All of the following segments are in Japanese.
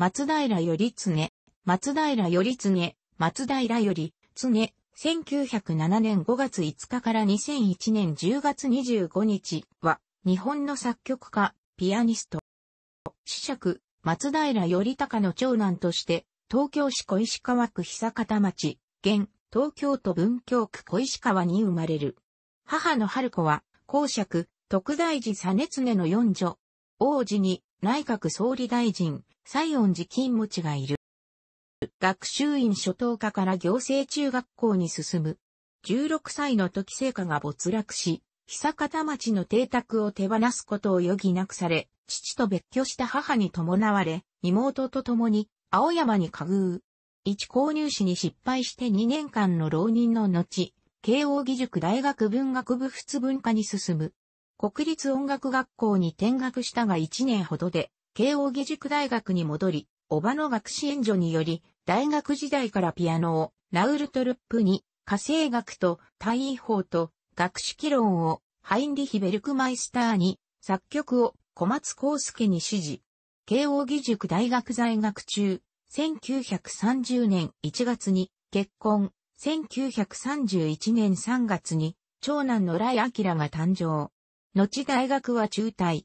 松平より常、松平より常、松平より常、1907年5月5日から2001年10月25日は、日本の作曲家、ピアニスト。死者松平頼隆の長男として、東京市小石川区久方町、現、東京都文京区小石川に生まれる。母の春子は、公爵、徳大寺つねの四女。王子に、内閣総理大臣、西恩寺金持ちがいる。学習院初等科から行政中学校に進む。16歳の時成果が没落し、久方町の邸宅を手放すことを余儀なくされ、父と別居した母に伴われ、妹と共に、青山に家遇。一購入士に失敗して2年間の浪人の後、慶応義塾大学文学部仏文化に進む。国立音楽学校に転学したが1年ほどで、慶応義塾大学に戻り、おばの学士援助により、大学時代からピアノを、ラウルトルップに、火星学と大位法と学士識論を、ハインリヒ・ベルクマイスターに、作曲を小松康介に指示。慶応義塾大学在学中、1930年1月に結婚、1931年3月に長男のライアキラが誕生。後大学は中退。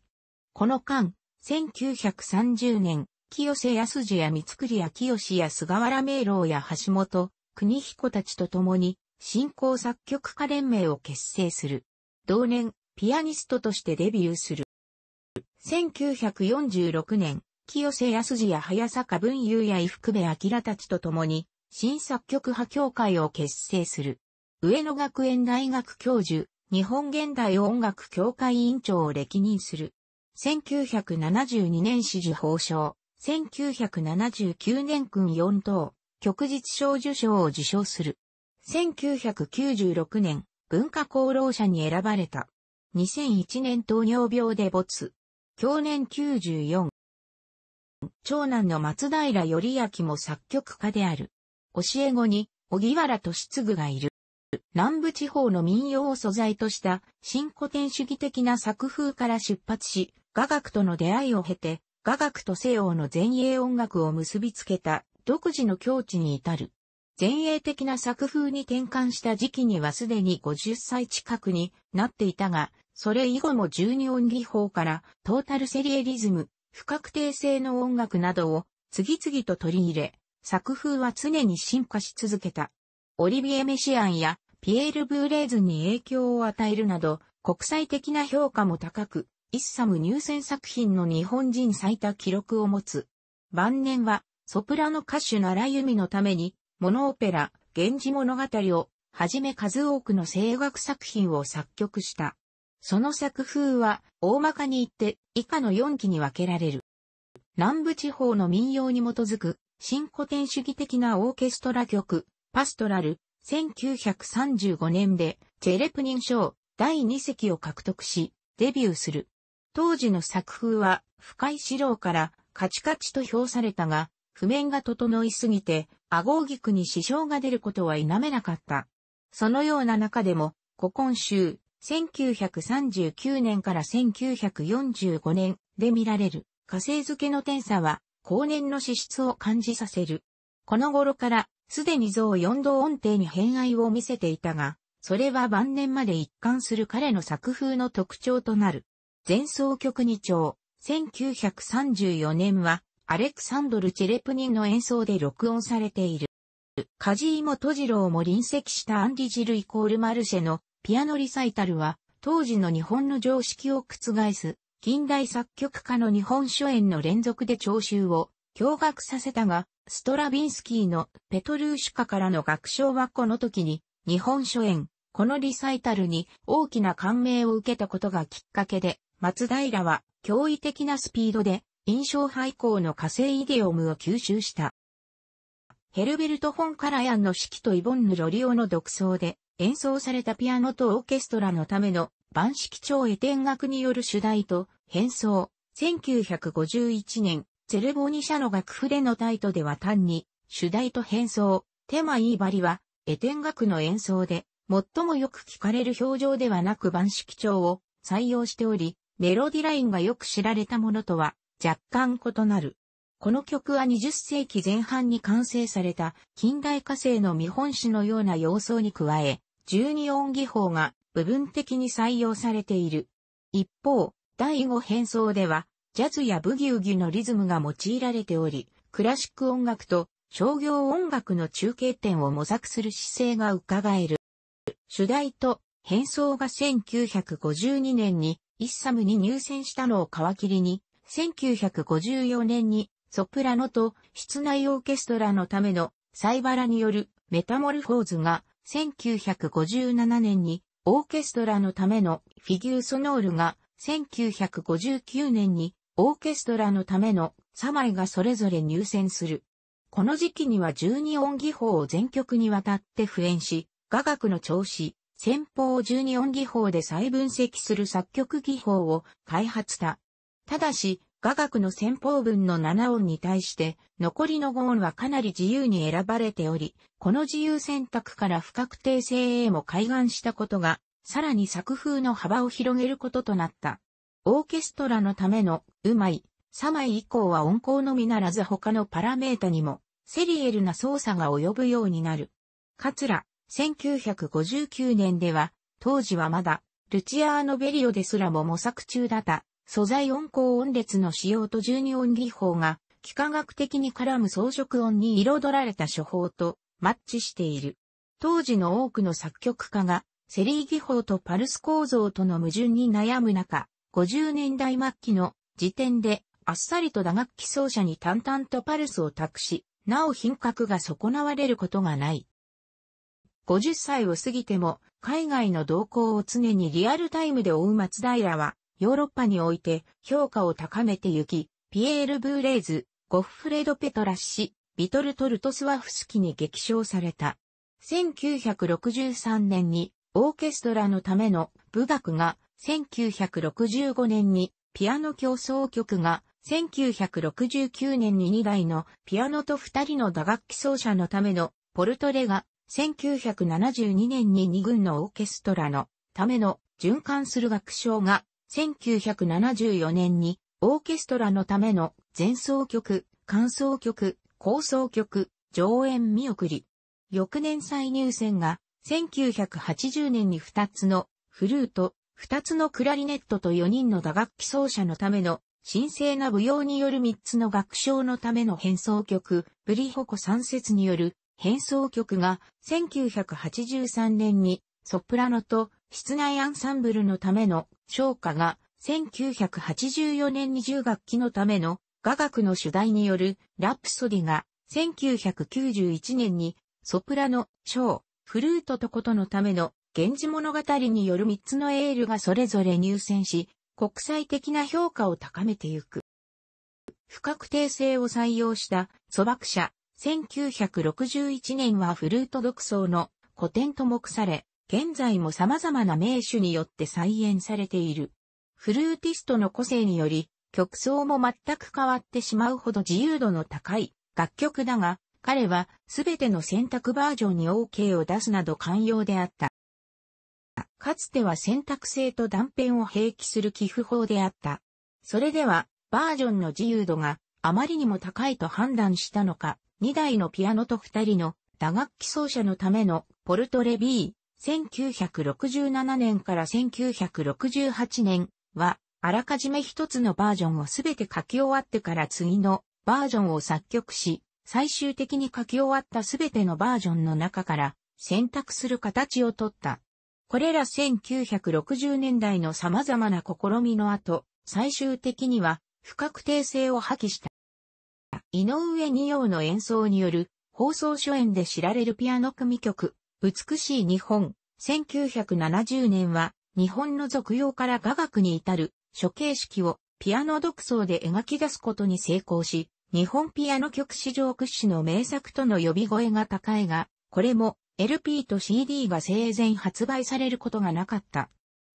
この間、1930年、清瀬康次や三栗や清や菅原明朗や橋本、国彦たちと共に、新興作曲家連盟を結成する。同年、ピアニストとしてデビューする。1946年、清瀬康次や早坂文雄や伊福部明たちと共に、新作曲派協会を結成する。上野学園大学教授、日本現代音楽協会委員長を歴任する。1972年支持法賞、1979年君4等、旭日小受賞を受賞する。1996年、文化功労者に選ばれた。2001年糖尿病で没。去年94。長男の松平頼明も作曲家である。教え子に、小木原俊嗣がいる。南部地方の民謡を素材とした新古典主義的な作風から出発し、雅楽との出会いを経て、雅楽と西欧の前衛音楽を結びつけた独自の境地に至る。前衛的な作風に転換した時期にはすでに50歳近くになっていたが、それ以後も十二音技法からトータルセリエリズム、不確定性の音楽などを次々と取り入れ、作風は常に進化し続けた。オリビエ・メシアンやピエール・ブーレーズに影響を与えるなど、国際的な評価も高く、イッサム入選作品の日本人最多記録を持つ。晩年は、ソプラノ歌手奈良由美のために、モノオペラ、源氏物語を、はじめ数多くの声楽作品を作曲した。その作風は、大まかに言って、以下の4期に分けられる。南部地方の民謡に基づく、新古典主義的なオーケストラ曲、パストラル、1935年でチェレプニン賞第2席を獲得し、デビューする。当時の作風は深い指導からカチカチと評されたが、譜面が整いすぎて、アゴーギクに支障が出ることは否めなかった。そのような中でも、古今集、1939年から1945年で見られる、火星付けの天差は、後年の資質を感じさせる。この頃から、すでに像四度音程に偏愛を見せていたが、それは晩年まで一貫する彼の作風の特徴となる。前奏曲二丁、1934年は、アレクサンドル・チェレプニンの演奏で録音されている。梶井元次郎も臨席したアンディ・ジルイコール・マルシェのピアノリサイタルは、当時の日本の常識を覆す、近代作曲家の日本書演の連続で聴衆を驚愕させたが、ストラビンスキーのペトルーシュカからの楽章はこの時に、日本書演、このリサイタルに大きな感銘を受けたことがきっかけで、松平は驚異的なスピードで印象廃校の火星イデオムを吸収した。ヘルベルト・フォン・カラヤンの指揮とイボンヌ・ロリオの独奏で演奏されたピアノとオーケストラのための万式調絵天楽による主題と変奏1951年ゼルボニ社の楽譜でのタイトでは単に、主題と変装、手間いいバりは、エテン楽の演奏で、最もよく聞かれる表情ではなく版式調を採用しており、メロディラインがよく知られたものとは若干異なる。この曲は20世紀前半に完成された近代化成の見本詩のような様相に加え、12音技法が部分的に採用されている。一方、第5変奏ではジャズやブギウギのリズムが用いられており、クラシック音楽と商業音楽の中継点を模索する姿勢が伺える。主題と変装が1952年にイッサムに入選したのを皮切りに、1954年にソプラノと室内オーケストラのためのサイバラによるメタモルフォーズが1957年にオーケストラのためのフィギューソノールが1959年にオーケストラのための3枚がそれぞれ入選する。この時期には12音技法を全曲にわたって普遍し、雅楽の調子、先方を12音技法で再分析する作曲技法を開発した。ただし、雅楽の先方分の7音に対して、残りの5音はかなり自由に選ばれており、この自由選択から不確定性へも開眼したことが、さらに作風の幅を広げることとなった。オーケストラのための、うまい、サマイ以降は音高のみならず他のパラメータにも、セリエルな操作が及ぶようになる。カツラ、1959年では、当時はまだ、ルチアーノ・ベリオですらも模索中だった、素材音高音列の使用と十二音技法が、幾何学的に絡む装飾音に彩られた処方と、マッチしている。当時の多くの作曲家が、セリー技法とパルス構造との矛盾に悩む中、50年代末期の時点で、あっさりと打楽器奏者に淡々とパルスを託し、なお品格が損なわれることがない。50歳を過ぎても、海外の動向を常にリアルタイムで追う松平は、ヨーロッパにおいて評価を高めてゆき、ピエール・ブーレーズ、ゴッフレド・ペトラッシ、ビトルト・ルトスワフスキに激賞された。1963年にオーケストラのための部学が1965年にピアノ競争曲が、1969年に2台のピアノと2人の打楽器奏者のためのポルトレが、1972年に2軍のオーケストラのための循環する楽章が、1974年にオーケストラのための前奏曲、間奏曲、構想曲、上演見送り。翌年再入選が、1980年に2つのフルート、二つのクラリネットと四人の打楽器奏者のための、神聖な舞踊による三つの楽章のための変奏曲、ブリホコ三節による変奏曲が、1983年に、ソプラノと室内アンサンブルのための昇華が、1984年に10楽器のための雅楽の主題によるラプソディが、1991年にソプラノ、小、フルートとことのための源氏物語による3つのエールがそれぞれ入選し、国際的な評価を高めてゆく。不確定性を採用した素爆者、1961年はフルート独創の古典と目され、現在も様々な名手によって再演されている。フルーティストの個性により、曲奏も全く変わってしまうほど自由度の高い楽曲だが、彼はすべての選択バージョンに OK を出すなど寛容であった。かつては選択制と断片を併記する寄付法であった。それでは、バージョンの自由度があまりにも高いと判断したのか、2台のピアノと2人の打楽器奏者のためのポルトレ B、1967年から1968年は、あらかじめ一つのバージョンをすべて書き終わってから次のバージョンを作曲し、最終的に書き終わったすべてのバージョンの中から選択する形をとった。これら1960年代の様々な試みの後、最終的には不確定性を破棄した。井上二葉の演奏による放送初演で知られるピアノ組曲、美しい日本、1970年は日本の俗用から雅楽に至る処刑式をピアノ独奏で描き出すことに成功し、日本ピアノ曲史上屈指の名作との呼び声が高いが、これも LP と CD が生前発売されることがなかった。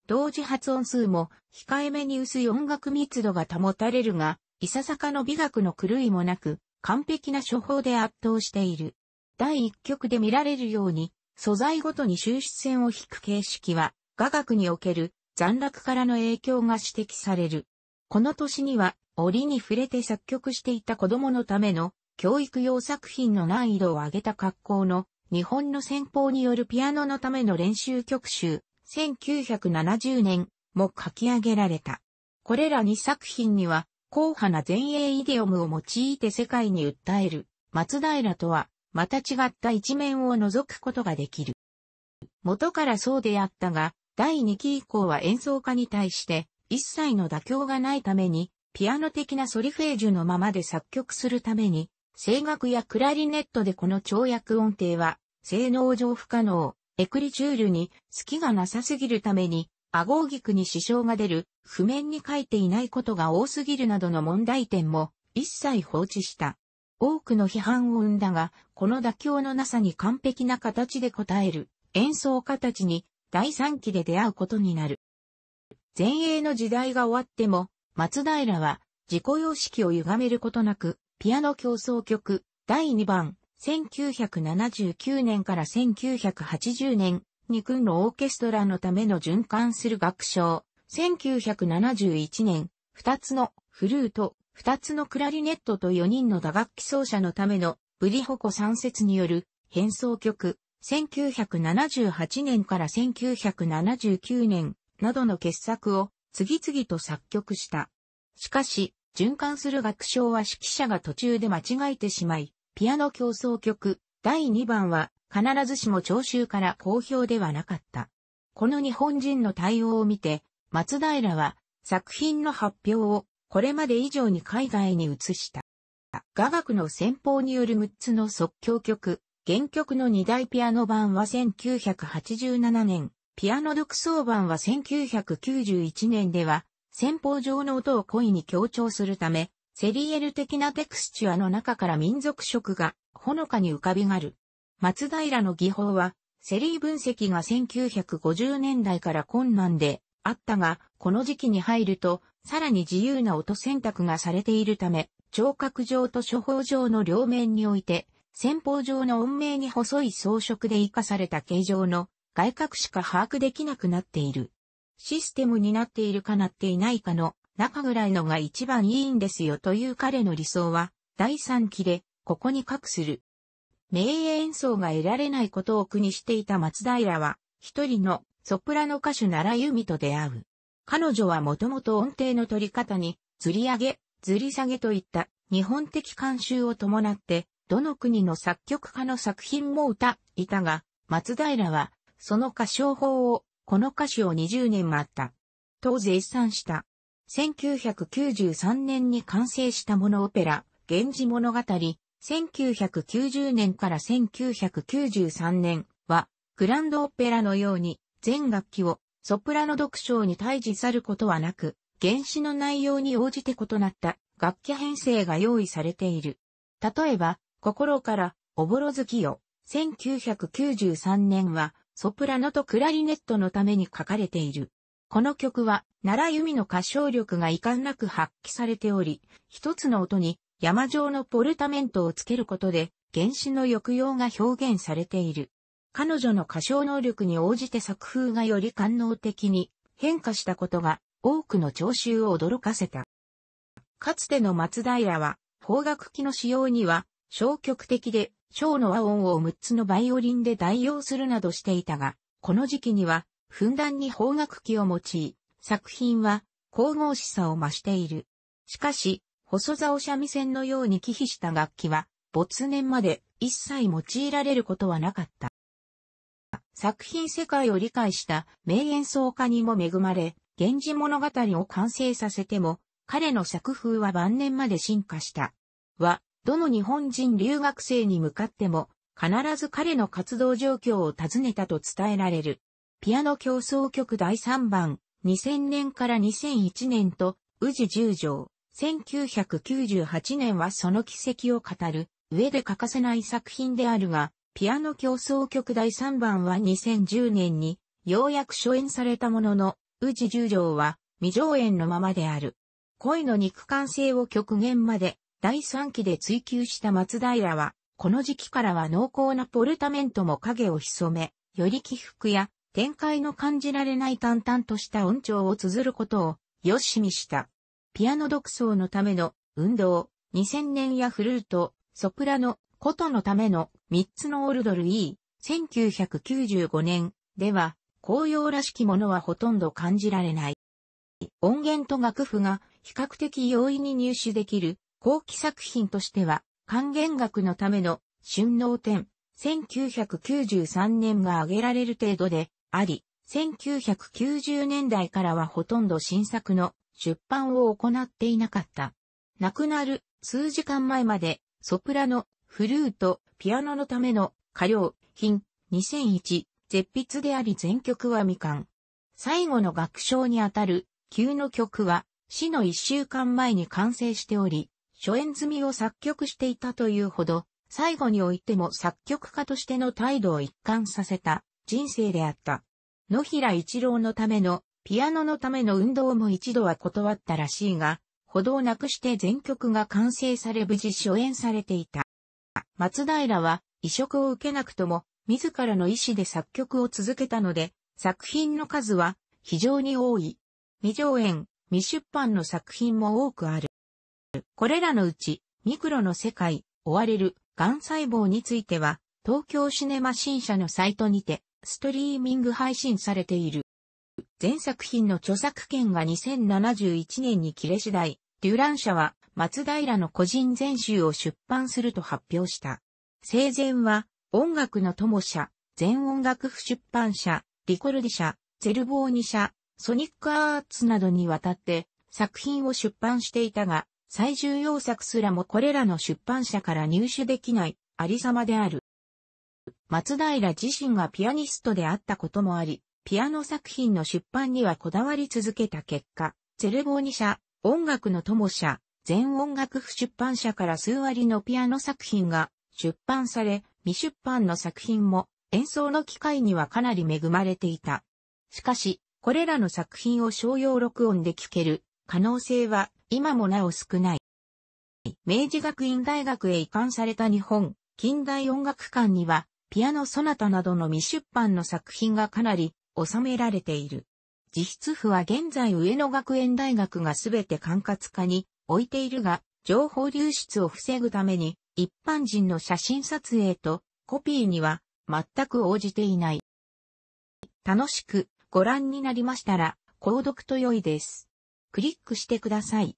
同時発音数も控えめに薄い音楽密度が保たれるが、いささかの美学の狂いもなく、完璧な処方で圧倒している。第一曲で見られるように、素材ごとに収出線を引く形式は、雅楽における残落からの影響が指摘される。この年には、折に触れて作曲していた子供のための教育用作品の難易度を上げた格好の日本の先方によるピアノのための練習曲集、1970年も書き上げられた。これら2作品には、硬派な前衛イデオムを用いて世界に訴える、松平とは、また違った一面を覗くことができる。元からそうであったが、第2期以降は演奏家に対して、一切の妥協がないために、ピアノ的なソリフェージュのままで作曲するために、声楽やクラリネットでこの跳躍音程は性能上不可能、エクリチュールに隙がなさすぎるために、顎合菊に支障が出る、譜面に書いていないことが多すぎるなどの問題点も一切放置した。多くの批判を生んだが、この妥協のなさに完璧な形で応える演奏家たちに第三期で出会うことになる。前衛の時代が終わっても、松平は自己様式を歪めることなく、ピアノ競争曲第2番1979年から1980年に軍のオーケストラのための循環する楽章。1971年、2つのフルート、2つのクラリネットと4人の打楽器奏者のためのブリホコ3節による変奏曲。1978年から1979年などの傑作を次々と作曲した。しかし、循環する楽章は指揮者が途中で間違えてしまい、ピアノ競争曲、第2番は、必ずしも聴衆から好評ではなかった。この日本人の対応を見て、松平は、作品の発表を、これまで以上に海外に移した。雅楽の先方による6つの即興曲、原曲の2大ピアノ版は1987年、ピアノ独奏版は1991年では、先方上の音を故意に強調するため、セリエル的なテクスチュアの中から民族色がほのかに浮かびがる。松平の技法は、セリー分析が1950年代から困難であったが、この時期に入ると、さらに自由な音選択がされているため、聴覚上と処方上の両面において、先方上の音名に細い装飾で活かされた形状の外角しか把握できなくなっている。システムになっているかなっていないかの中ぐらいのが一番いいんですよという彼の理想は、第三期で、ここに隠する。名演奏が得られないことを苦にしていた松平は、一人のソプラノ歌手奈良由美と出会う。彼女はもともと音程の取り方に、ずり上げ、ずり下げといった日本的慣習を伴って、どの国の作曲家の作品も歌、いたが、松平は、その歌唱法を、この歌手を20年待った。と絶賛した。1993年に完成したモノオペラ、源氏物語、1990年から1993年は、グランドオペラのように、全楽器をソプラノ読唱に対峙さることはなく、原始の内容に応じて異なった楽器編成が用意されている。例えば、心から、おぼろ月よ、1993年は、ソプラノとクラリネットのために書かれている。この曲は、奈良由美の歌唱力が遺憾なく発揮されており、一つの音に山状のポルタメントをつけることで、原始の抑揚が表現されている。彼女の歌唱能力に応じて作風がより官能的に変化したことが多くの聴衆を驚かせた。かつての松平は、邦楽器の使用には消極的で、小の和音を6つのバイオリンで代用するなどしていたが、この時期にはふんだんに方楽器を用い、作品は神々しさを増している。しかし、細棹三味線のように忌避した楽器は、没年まで一切用いられることはなかった。作品世界を理解した名演奏家にも恵まれ、源氏物語を完成させても、彼の作風は晩年まで進化した。は、どの日本人留学生に向かっても、必ず彼の活動状況を尋ねたと伝えられる。ピアノ競争曲第3番、2000年から2001年と、宇治十条、1998年はその奇跡を語る、上で欠かせない作品であるが、ピアノ競争曲第3番は2010年に、ようやく初演されたものの、宇治十条は、未上演のままである。恋の肉感性を極限まで、第3期で追求した松平は、この時期からは濃厚なポルタメントも影を潜め、より起伏や展開の感じられない淡々とした音調を綴ることを、よしみした。ピアノ独奏のための運動、2000年やフルート、ソプラノ、琴のための3つのオルドル E、1995年では、紅葉らしきものはほとんど感じられない。音源と楽譜が比較的容易に入手できる後期作品としては、還元楽のための春納展1993年が挙げられる程度で、あり、1990年代からはほとんど新作の出版を行っていなかった。亡くなる数時間前までソプラノ、フルート、ピアノのための歌謡品2001絶筆であり全曲は未完。最後の楽章にあたる急の曲は死の一週間前に完成しており、初演済みを作曲していたというほど、最後においても作曲家としての態度を一貫させた人生であった。野平一郎のための、ピアノのための運動も一度は断ったらしいが、歩道なくして全曲が完成され無事初演されていた。松平は移植を受けなくとも、自らの意思で作曲を続けたので、作品の数は非常に多い。未上演、未出版の作品も多くある。これらのうち、ミクロの世界、追われる、癌細胞については、東京シネマ新社のサイトにて、ストリーミング配信されている。全作品の著作権が2071年に切れ次第、デュラン社は松平の個人全集を出版すると発表した。生前は音楽の友社、全音楽不出版社、リコルディ社、ゼルボーニ社、ソニックアーツなどにわたって作品を出版していたが、最重要作すらもこれらの出版社から入手できないありさまである。松平自身がピアニストであったこともあり、ピアノ作品の出版にはこだわり続けた結果、ゼルボーニ社、音楽の友社、全音楽府出版社から数割のピアノ作品が出版され、未出版の作品も演奏の機会にはかなり恵まれていた。しかし、これらの作品を商用録音で聴ける可能性は今もなお少ない。明治学院大学へ移管された日本近代音楽館にはピアノソナタなどの未出版の作品がかなり収められている。自筆譜は現在上野学園大学がすべて管轄下に置いているが、情報流出を防ぐために一般人の写真撮影とコピーには全く応じていない。楽しくご覧になりましたら、購読と良いです。クリックしてください。